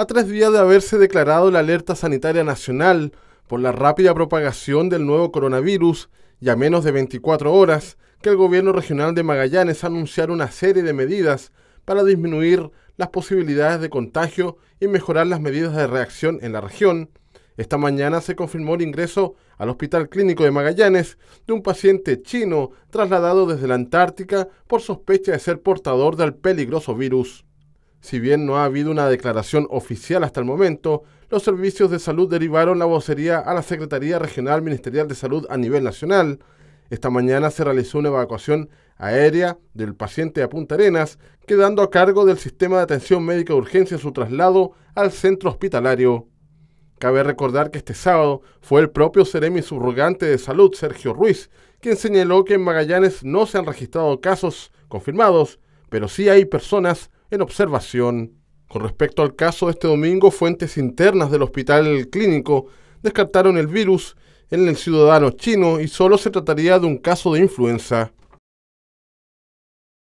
a tres días de haberse declarado la alerta sanitaria nacional por la rápida propagación del nuevo coronavirus y a menos de 24 horas que el gobierno regional de Magallanes anunciara una serie de medidas para disminuir las posibilidades de contagio y mejorar las medidas de reacción en la región, esta mañana se confirmó el ingreso al Hospital Clínico de Magallanes de un paciente chino trasladado desde la Antártica por sospecha de ser portador del peligroso virus. Si bien no ha habido una declaración oficial hasta el momento, los servicios de salud derivaron la vocería a la Secretaría Regional Ministerial de Salud a nivel nacional. Esta mañana se realizó una evacuación aérea del paciente a Punta Arenas, quedando a cargo del sistema de atención médica de urgencia su traslado al centro hospitalario. Cabe recordar que este sábado fue el propio seremi subrogante de salud, Sergio Ruiz, quien señaló que en Magallanes no se han registrado casos confirmados, pero sí hay personas en observación. Con respecto al caso de este domingo, fuentes internas del hospital clínico descartaron el virus en el ciudadano chino y solo se trataría de un caso de influenza.